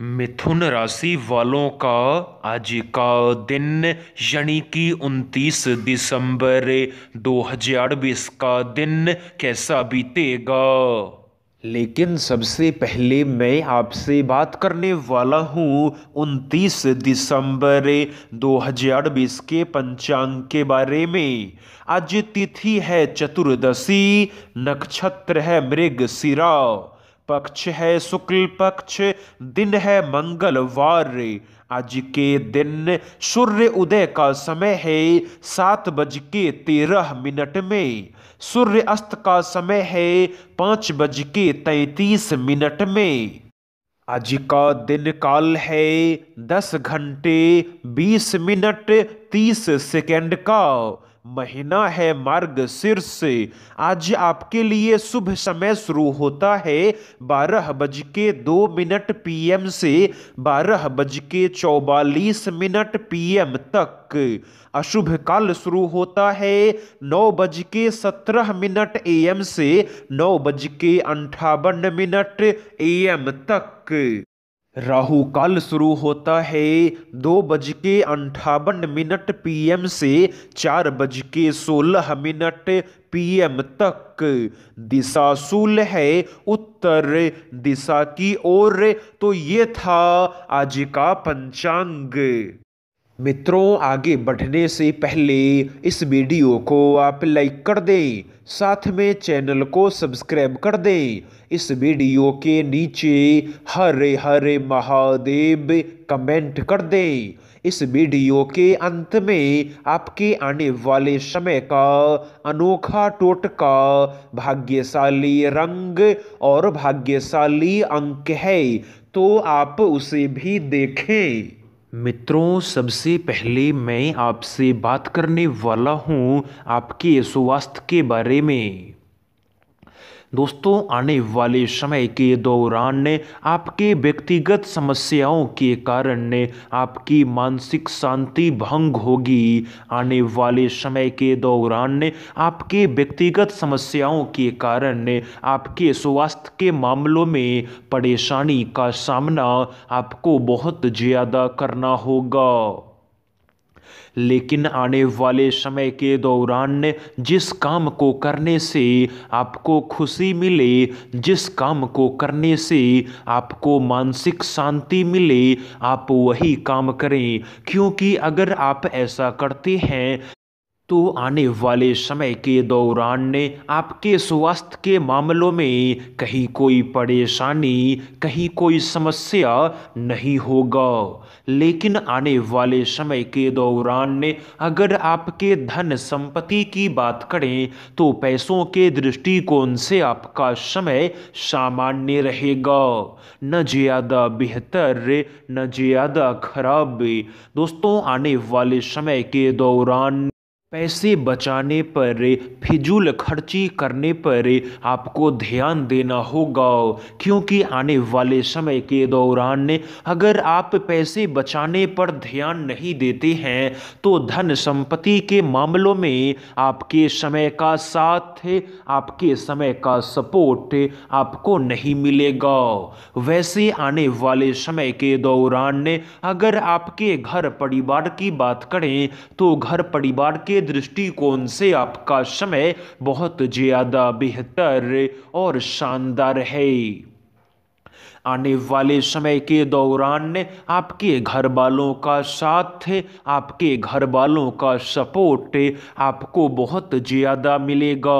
मिथुन राशि वालों का आज का दिन यानी कि 29 दिसंबर 2020 का दिन कैसा बीतेगा लेकिन सबसे पहले मैं आपसे बात करने वाला हूँ 29 दिसंबर 2020 के पंचांग के बारे में आज तिथि है चतुर्दशी नक्षत्र है मृग सिरा पक्ष है शुक्ल पक्ष दिन है मंगलवार आज के दिन सूर्य उदय का समय है सात बज के तेरह मिनट में सूर्य अस्त का समय है पाँच बज के तैतीस मिनट में आज का दिन काल है दस घंटे बीस मिनट तीस सेकेंड का महीना है मार्ग सिर से आज आपके लिए शुभ समय शुरू होता है बारह बज के दो मिनट पीएम से बारह बज के चौवालीस मिनट पीएम तक अशुभ काल शुरू होता है नौ बज के सत्रह मिनट एएम से नौ बज के अंठावन मिनट एएम तक राहु काल शुरू होता है दो बज के अंठावन मिनट पीएम से चार बज के सोलह मिनट पीएम तक दिशा सूल है उत्तर दिशा की ओर तो ये था आज का पंचांग मित्रों आगे बढ़ने से पहले इस वीडियो को आप लाइक कर दें साथ में चैनल को सब्सक्राइब कर दें इस वीडियो के नीचे हरे हरे महादेव कमेंट कर दें इस वीडियो के अंत में आपके आने वाले समय का अनोखा टोटका भाग्यशाली रंग और भाग्यशाली अंक है तो आप उसे भी देखें मित्रों सबसे पहले मैं आपसे बात करने वाला हूँ आपके स्वास्थ्य के बारे में दोस्तों आने वाले समय के दौरान आपके व्यक्तिगत समस्याओं के कारण ने आपकी मानसिक शांति भंग होगी आने वाले समय के दौरान आपके व्यक्तिगत समस्याओं के कारण ने आपके स्वास्थ्य के मामलों में परेशानी का सामना आपको बहुत ज़्यादा करना होगा लेकिन आने वाले समय के दौरान जिस काम को करने से आपको खुशी मिले जिस काम को करने से आपको मानसिक शांति मिले आप वही काम करें क्योंकि अगर आप ऐसा करते हैं तो आने वाले समय के दौरान आपके स्वास्थ्य के मामलों में कहीं कोई परेशानी कहीं कोई समस्या नहीं होगा लेकिन आने वाले समय के दौरान अगर आपके धन संपत्ति की बात करें तो पैसों के दृष्टिकोण से आपका समय सामान्य रहेगा न ज़्यादा बेहतर न ज़्यादा खराब दोस्तों आने वाले समय के दौरान पैसे बचाने पर फिजूल खर्ची करने पर आपको ध्यान देना होगा क्योंकि आने वाले समय के दौरान अगर आप पैसे बचाने पर ध्यान नहीं देते हैं तो धन संपत्ति के मामलों में आपके समय का साथ आपके समय का सपोर्ट आपको नहीं मिलेगा वैसे आने वाले समय के दौरान अगर आपके घर परिवार की बात करें तो घर परिवार के के दृष्टिकोण से आपका समय बहुत ज़्यादा बेहतर और शानदार है आने वाले समय के दौरान आपके घर वालों का साथ आपके घर वालों का सपोर्ट आपको बहुत ज़्यादा मिलेगा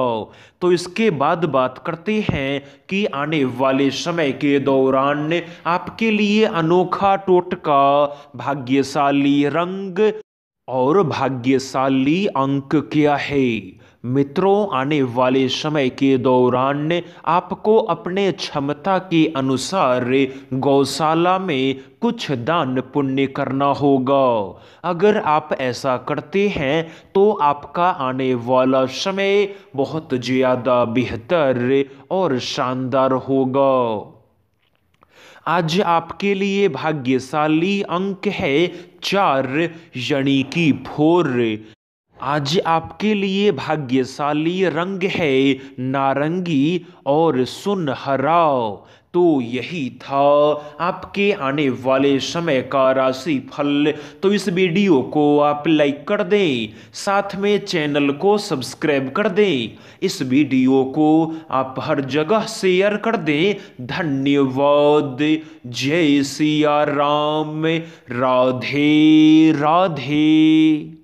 तो इसके बाद बात करते हैं कि आने वाले समय के दौरान आपके लिए अनोखा टोटका भाग्यशाली रंग और भाग्यशाली अंक क्या है मित्रों आने वाले समय के दौरान आपको अपने क्षमता के अनुसार गौशाला में कुछ दान पुण्य करना होगा अगर आप ऐसा करते हैं तो आपका आने वाला समय बहुत ज़्यादा बेहतर और शानदार होगा आज आपके लिए भाग्यशाली अंक है चार यानी कि भोर आज आपके लिए भाग्यशाली रंग है नारंगी और सुनहरा तो यही था आपके आने वाले समय का राशि फल तो इस वीडियो को आप लाइक कर दें साथ में चैनल को सब्सक्राइब कर दें इस वीडियो को आप हर जगह शेयर कर दें धन्यवाद जय सिया राम राधे राधे